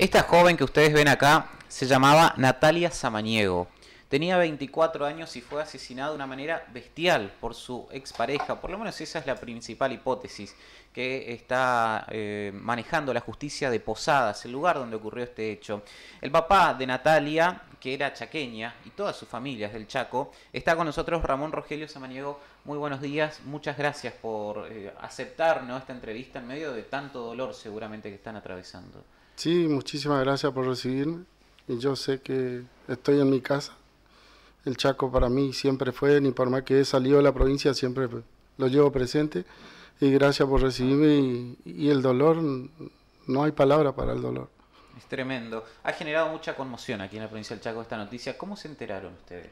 Esta joven que ustedes ven acá se llamaba Natalia Samaniego. Tenía 24 años y fue asesinada de una manera bestial por su expareja. Por lo menos esa es la principal hipótesis que está eh, manejando la justicia de Posadas, el lugar donde ocurrió este hecho. El papá de Natalia, que era chaqueña, y toda su familia es del Chaco, está con nosotros Ramón Rogelio Samaniego. Muy buenos días, muchas gracias por eh, aceptarnos esta entrevista en medio de tanto dolor seguramente que están atravesando. Sí, muchísimas gracias por recibirme. Y yo sé que estoy en mi casa. El Chaco para mí siempre fue, ni por más que he salido de la provincia, siempre lo llevo presente. Y gracias por recibirme. Y, el dolor, no hay palabra para el dolor. Es tremendo. Ha generado mucha conmoción aquí en la provincia del Chaco esta noticia. ¿Cómo se enteraron ustedes?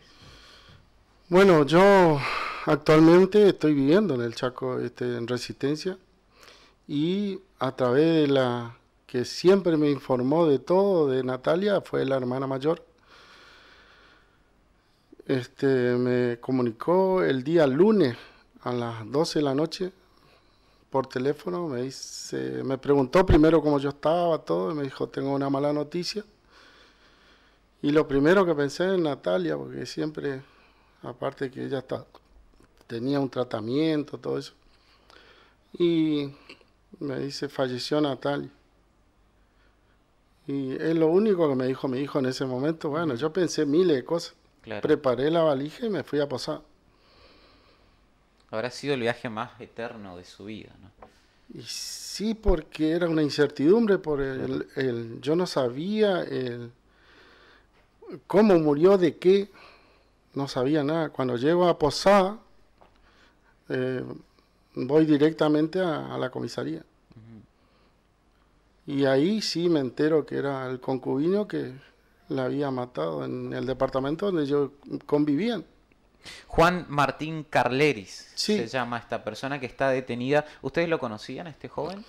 Bueno, yo actualmente estoy viviendo en el Chaco, este, en Resistencia, y a través de la que siempre me informó de todo, de Natalia, fue la hermana mayor. Este, me comunicó el día lunes a las 12 de la noche por teléfono, me, dice, me preguntó primero cómo yo estaba, todo, y me dijo, tengo una mala noticia. Y lo primero que pensé en Natalia, porque siempre, aparte que ella tenía un tratamiento, todo eso. Y me dice, falleció Natalia. Y es lo único que me dijo mi hijo en ese momento. Bueno, yo pensé miles de cosas. Preparé la valija y me fui a posar Habrá sido el viaje más eterno de su vida, ¿no? Y sí, porque era una incertidumbre, por el, yo no sabía el, cómo murió, de qué, no sabía nada. Cuando llego a Posada, eh, voy directamente a la comisaría. Y ahí sí me entero que era el concubino que la había matado en el departamento donde yo convivían. Juan Martín Carleris se llama esta persona que está detenida. ¿Ustedes lo conocían, este joven?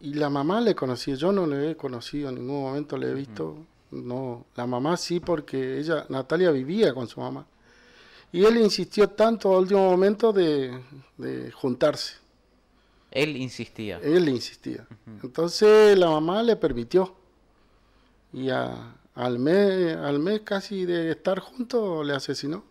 Y la mamá le conocía, yo no le he conocido, en ningún momento le he visto. No, la mamá sí, porque ella, Natalia vivía con su mamá. Y él insistió tanto al último momento de juntarse. Él insistía. Él insistía. Entonces la mamá le permitió. Y a, al, mes, al mes casi de estar juntos le asesinó.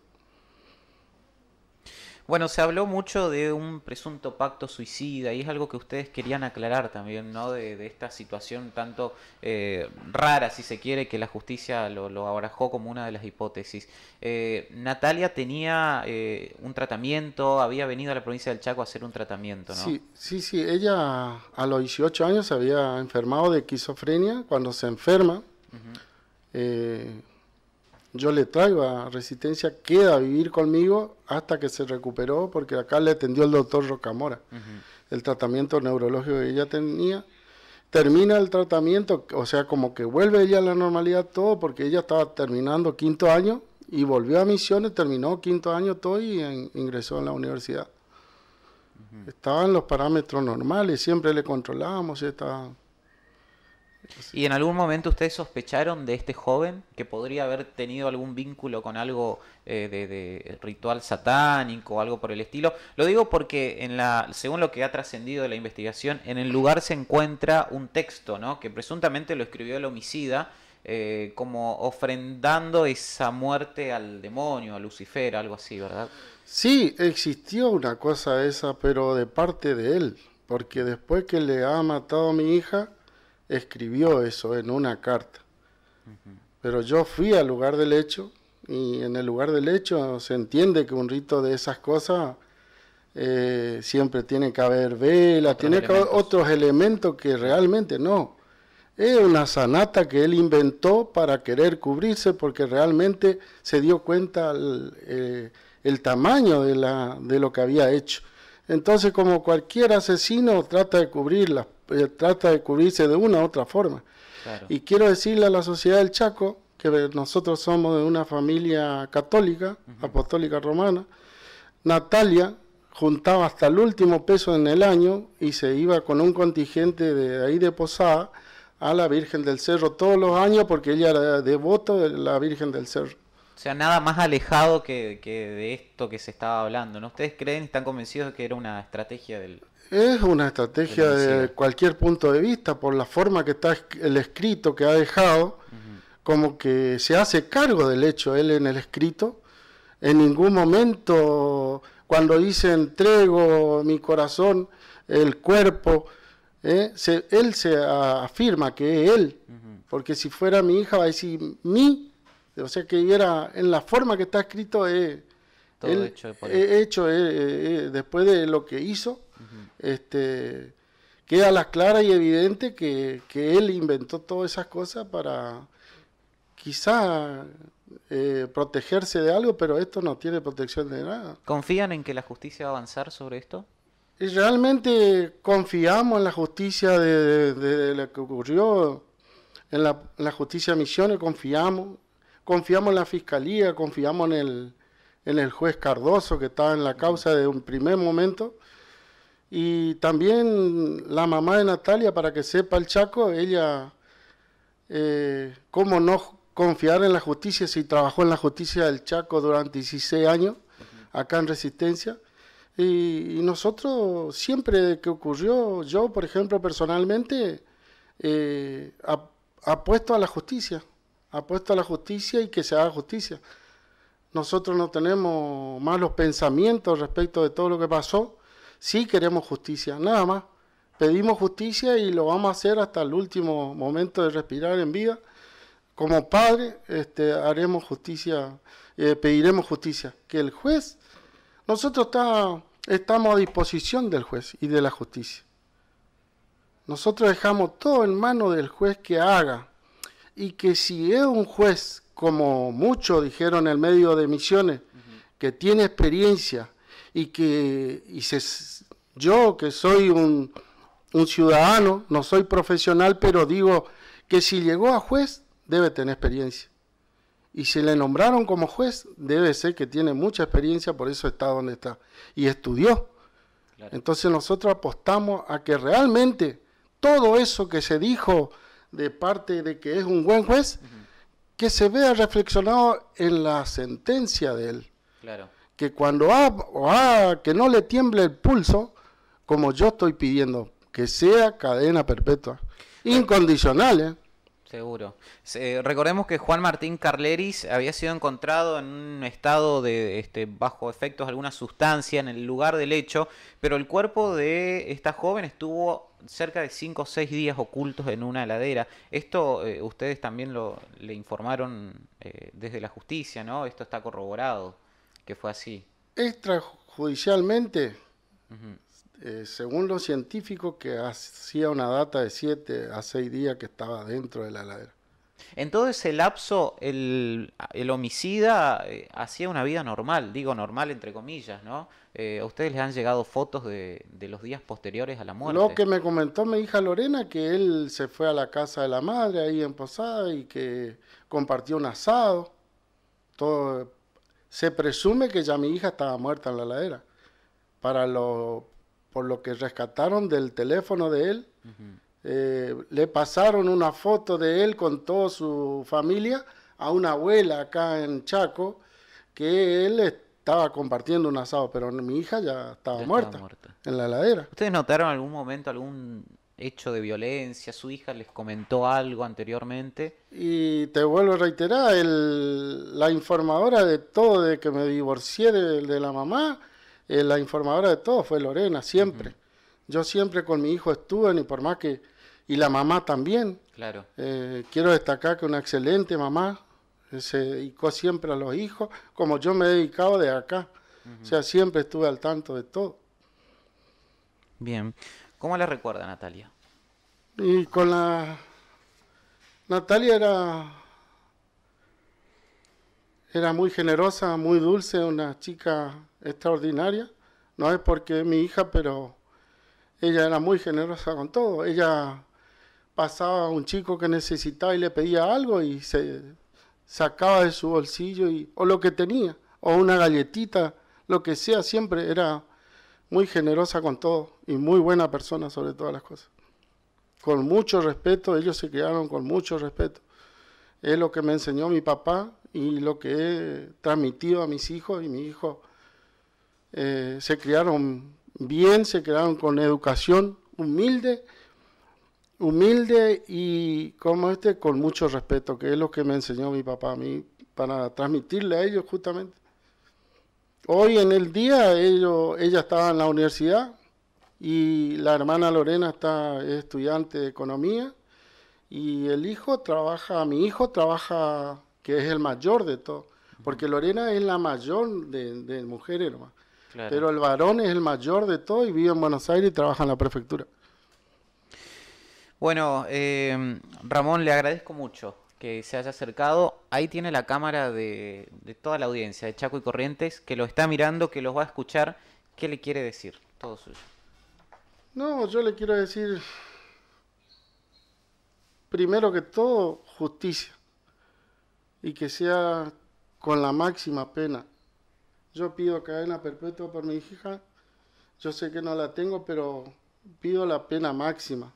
Bueno, se habló mucho de un presunto pacto suicida y es algo que ustedes querían aclarar también, ¿no? De, esta situación tanto eh, rara, si se quiere, que la justicia lo, lo abarajó como una de las hipótesis. Eh, Natalia tenía eh, un tratamiento, había venido a la provincia del Chaco a hacer un tratamiento, ¿no? Sí, sí, sí. Ella a los 18 años se había enfermado de esquizofrenia. Cuando se enferma, yo le traigo a Resistencia, queda a vivir conmigo hasta que se recuperó, porque acá le atendió el doctor Rocamora. El tratamiento neurológico que ella tenía. Termina el tratamiento, o sea, como que vuelve ella a la normalidad todo, porque ella estaba terminando quinto año y volvió a Misiones, terminó quinto año todo y ingresó en la universidad. Estaban los parámetros normales, siempre le controlábamos, estaba ¿Y en algún momento ustedes sospecharon de este joven que podría haber tenido algún vínculo con algo eh, de, ritual satánico o algo por el estilo? Lo digo porque en según lo que ha trascendido de la investigación, en el lugar se encuentra un texto ¿no? que presuntamente lo escribió el homicida. Eh, como ofrendando esa muerte al demonio, a Lucifer, algo así, ¿verdad? Sí, existió una cosa esa, pero de parte de él, porque después que le ha matado a mi hija, escribió eso en eh, una carta. Pero yo fui al lugar del hecho y en el lugar del hecho se entiende que un rito de esas cosas eh, siempre tiene que haber velas, tiene que haber otros elementos que realmente no. Es una sanata que él inventó para querer cubrirse porque realmente se dio cuenta eh, el, tamaño de lo que había hecho. Entonces, como cualquier asesino, trata de cubrirla, eh, trata de cubrirse de una u otra forma. Y quiero decirle a la sociedad del Chaco que eh, nosotros somos de una familia católica, apostólica romana. Natalia juntaba hasta el último peso en el año y se iba con un contingente de ahí de Posada a la Virgen del Cerro todos los años porque ella era devota de la Virgen del Cerro. O sea, nada más alejado que, de esto que se estaba hablando, ¿no? ¿Ustedes creen, están convencidos de que era una estrategia del... Es una estrategia de, cualquier punto de vista, por la forma que está el escrito que ha dejado, como que se hace cargo del hecho él en el escrito. En ningún momento, cuando dice entrego mi corazón, el cuerpo, ¿eh? él se afirma que es él, porque si fuera mi hija va a decir mi o sea que era, en la forma que está escrito, es eh, hecho, eh, eh, después de lo que hizo, este, queda a las claras y evidente que, él inventó todas esas cosas para quizás protegerse de algo, pero esto no tiene protección de nada. ¿Confían en que la justicia va a avanzar sobre esto? realmente confiamos en la justicia de, lo que ocurrió, en la, en la justicia de Misiones, confiamos, confiamos en la fiscalía, confiamos en el, juez Cardoso que estaba en la causa de un primer momento. Y también la mamá de Natalia, para que sepa el Chaco, ella, eh, cómo no confiar en la justicia si trabajó en la justicia del Chaco durante 16 años, acá en Resistencia. Y, nosotros, siempre que ocurrió, yo, por ejemplo, personalmente, eh, apuesto a la justicia. Apuesta a la justicia y que se haga justicia. Nosotros no tenemos malos pensamientos respecto de todo lo que pasó. Sí queremos justicia, nada más. Pedimos justicia y lo vamos a hacer hasta el último momento de respirar en vida. Como padre, este, haremos justicia, eh, pediremos justicia. Que el juez, nosotros está, estamos a disposición del juez y de la justicia. Nosotros dejamos todo en manos del juez que haga y que si es un juez, como muchos dijeron en el medio de misiones, que tiene experiencia y que yo que soy un, ciudadano, no soy profesional, pero digo que si llegó a juez, debe tener experiencia. Y si le nombraron como juez, debe ser que tiene mucha experiencia, por eso está donde está. Y estudió. Entonces nosotros apostamos a que realmente todo eso que se dijo de parte de que es un buen juez, que se vea reflexionado en la sentencia de él. Claro. Que cuando ha, que no le tiemble el pulso, como yo estoy pidiendo, que sea cadena perpetua, incondicional, ¿eh? Seguro. recordemos que Juan Martín Carleris había sido encontrado en un estado de este, bajo efectos de alguna sustancia en el lugar del hecho, pero el cuerpo de esta joven estuvo cerca de 5 o 6 días ocultos en una heladera. Esto eh, ustedes también lo, le informaron eh, desde la justicia, ¿no? Esto está corroborado, que fue así. Extrajudicialmente eh, según los científicos, que hacía una data de 7 a 6 días que estaba dentro de la ladera. En todo ese lapso, el, homicida eh, hacía una vida normal, digo normal entre comillas, ¿no? Eh, ¿A ustedes les han llegado fotos de, los días posteriores a la muerte? Lo que me comentó mi hija Lorena, que él se fue a la casa de la madre ahí en Posada y que compartió un asado. Todo, se presume que ya mi hija estaba muerta en la ladera. Para, lo, por lo que rescataron del teléfono de él, eh, le pasaron una foto de él con toda su familia a una abuela acá en Chaco, que él estaba compartiendo un asado, pero mi hija ya estaba, muerta, en la heladera. ¿Ustedes notaron algún momento algún hecho de violencia? ¿Su hija les comentó algo anteriormente? Y te vuelvo a reiterar, la informadora de todo, de que me divorcié de la mamá, eh, la informadora de todo fue Lorena, siempre. Yo siempre con mi hijo estuve, ni por más que. Y la mamá también. Claro. Eh, quiero destacar que una excelente mamá se dedicó siempre a los hijos, como yo me he dedicado de acá. O sea, siempre estuve al tanto de todo. Bien. ¿Cómo la recuerda Natalia? Y con la. Natalia era era muy generosa, muy dulce, una chica extraordinaria. No es porque es mi hija, pero ella era muy generosa con todo. Ella pasaba a un chico que necesitaba y le pedía algo y se sacaba de su bolsillo o lo que tenía, o una galletita, lo que sea, siempre era muy generosa con todo y muy buena persona sobre todas las cosas. Con mucho respeto, ellos se criaron con mucho respeto. Es lo que me enseñó mi papá y lo que he transmitido a mis hijos y mis hijos eh, se criaron bien, se criaron con educación humilde, humilde y como este con mucho respeto, que es lo que me enseñó mi papá a mí para transmitirle a ellos justamente. Hoy en el día ellos, ella estaba en la universidad y la hermana Lorena está estudiante de economía y el hijo trabaja, mi hijo trabaja que es el mayor de todo Porque Lorena es la mayor de, mujeres, hermano. Pero el varón es el mayor de todo y vive en Buenos Aires y trabaja en la prefectura. Bueno, eh, Ramón, le agradezco mucho que se haya acercado. Ahí tiene la cámara de, de toda la audiencia de Chaco y Corrientes, que lo está mirando, que los va a escuchar. ¿Qué le quiere decir? Todo suyo. No, yo le quiero decir, primero que todo, justicia y que sea con la máxima pena. Yo pido cadena perpetua por mi hija, yo sé que no la tengo, pero pido la pena máxima.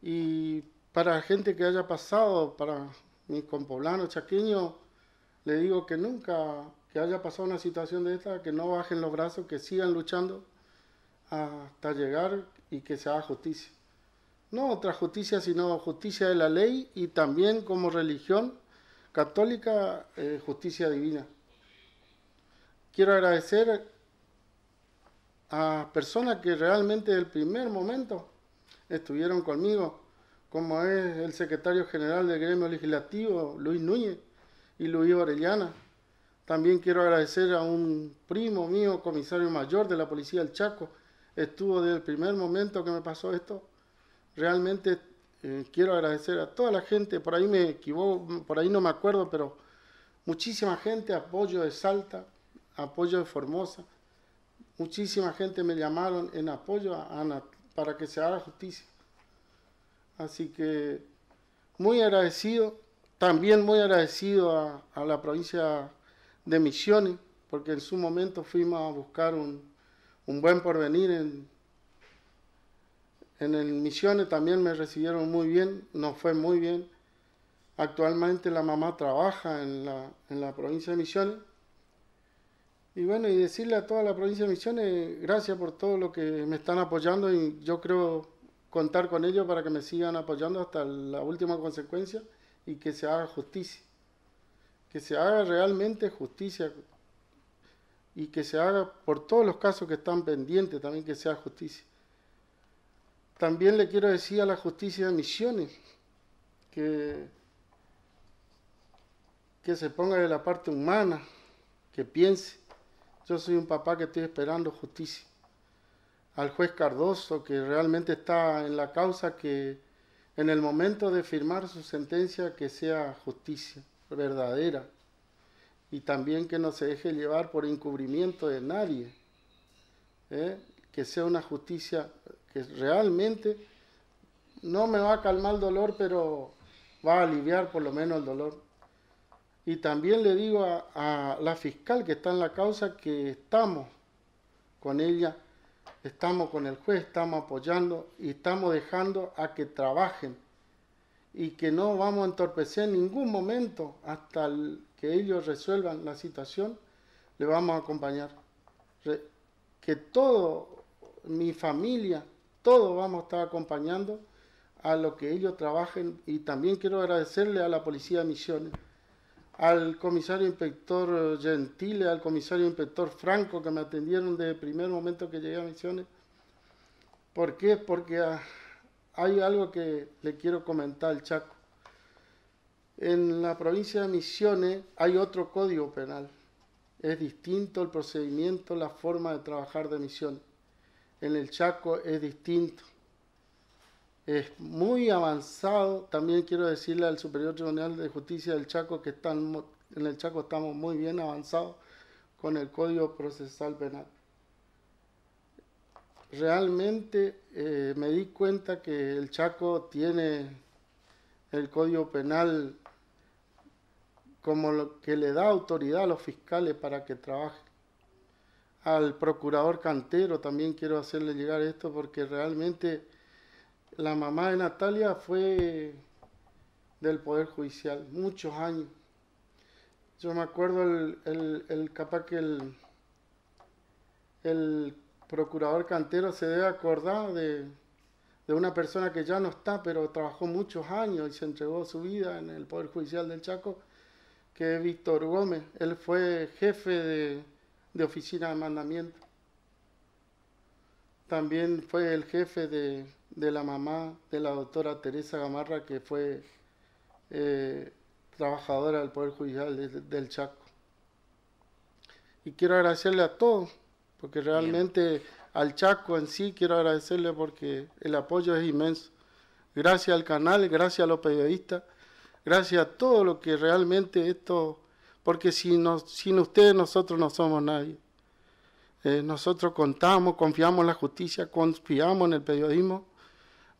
Y para gente que haya pasado, para mi compoblano chaqueño, le digo que nunca que haya pasado una situación de esta, que no bajen los brazos, que sigan luchando hasta llegar y que se haga justicia. No otra justicia, sino justicia de la ley y también como religión Católica eh, Justicia Divina. Quiero agradecer a personas que realmente desde el primer momento estuvieron conmigo, como es el secretario general del gremio legislativo, Luis Núñez, y Luis Orellana. También quiero agradecer a un primo mío, comisario mayor de la Policía del Chaco, estuvo desde el primer momento que me pasó esto, realmente eh, quiero agradecer a toda la gente, por ahí me equivoco, por ahí no me acuerdo, pero muchísima gente, apoyo de Salta, apoyo de Formosa, muchísima gente me llamaron en apoyo para que se haga justicia. Así que muy agradecido, también muy agradecido a, la provincia de Misiones, porque en su momento fuimos a buscar un, un buen porvenir en, en el Misiones también me recibieron muy bien, nos fue muy bien. Actualmente la mamá trabaja en la, en la provincia de Misiones. Y bueno, y decirle a toda la provincia de Misiones, gracias por todo lo que me están apoyando y yo creo contar con ellos para que me sigan apoyando hasta la última consecuencia y que se haga justicia. Que se haga realmente justicia y que se haga por todos los casos que están pendientes también que sea justicia. También le quiero decir a la justicia de Misiones que, se ponga de la parte humana, que piense. Yo soy un papá que estoy esperando justicia. Al juez Cardoso, que realmente está en la causa que en el momento de firmar su sentencia que sea justicia verdadera y también que no se deje llevar por encubrimiento de nadie, ¿eh? que sea una justicia que realmente no me va a calmar el dolor, pero va a aliviar por lo menos el dolor. Y también le digo a, la fiscal que está en la causa que estamos con ella, estamos con el juez, estamos apoyando y estamos dejando a que trabajen y que no vamos a entorpecer en ningún momento hasta que ellos resuelvan la situación, le vamos a acompañar. que todo mi familia todos vamos a estar acompañando a lo que ellos trabajen y también quiero agradecerle a la Policía de Misiones, al comisario inspector Gentile, al comisario inspector Franco que me atendieron desde el primer momento que llegué a Misiones. ¿Por qué? Porque ah, hay algo que le quiero comentar al Chaco. En la provincia de Misiones hay otro código penal. Es distinto el procedimiento, la forma de trabajar de Misiones en el Chaco es distinto. Es muy avanzado. También quiero decirle al Superior Tribunal de Justicia del Chaco que en el Chaco estamos muy bien avanzados con el Código Procesal Penal. Realmente eh, me di cuenta que el Chaco tiene el Código Penal como lo que le da autoridad a los fiscales para que trabajen al procurador Cantero también quiero hacerle llegar esto porque realmente la mamá de Natalia fue del Poder Judicial muchos años. Yo me acuerdo el, capaz que el, el, procurador Cantero se debe acordar de, de una persona que ya no está, pero trabajó muchos años y se entregó su vida en el Poder Judicial del Chaco, que es Víctor Gómez. Él fue jefe de de oficina de mandamiento. También fue el jefe de, la mamá de la doctora Teresa Gamarra, que fue eh, trabajadora del Poder Judicial del Chaco. Y quiero agradecerle a todos, porque realmente al Chaco en sí quiero agradecerle porque el apoyo es inmenso. Gracias al canal, gracias a los periodistas, gracias a todo lo que realmente esto porque si sin ustedes nosotros no somos nadie. Eh, nosotros contamos, confiamos en la justicia, confiamos en el periodismo,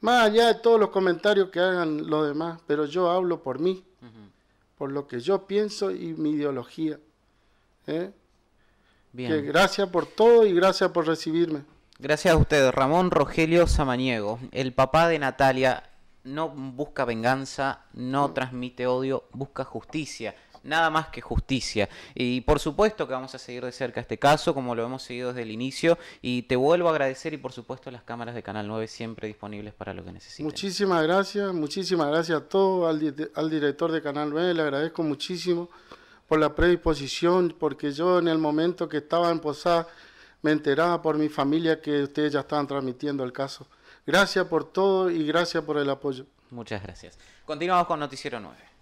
más allá de todos los comentarios que hagan los demás, pero yo hablo por mí, por lo que yo pienso y mi ideología. ¿eh? Bien. gracias por todo y gracias por recibirme. Gracias a ustedes. Ramón Rogelio Samaniego, el papá de Natalia. No busca venganza, no transmite odio, busca justicia nada más que justicia. Y por supuesto que vamos a seguir de cerca este caso, como lo hemos seguido desde el inicio, y te vuelvo a agradecer y por supuesto las cámaras de Canal 9 siempre disponibles para lo que necesites Muchísimas gracias, muchísimas gracias a todos, al, al director de Canal 9, le agradezco muchísimo por la predisposición, porque yo en el momento que estaba en Posada me enteraba por mi familia que ustedes ya estaban transmitiendo el caso. Gracias por todo y gracias por el apoyo. Muchas gracias. Continuamos con Noticiero 9.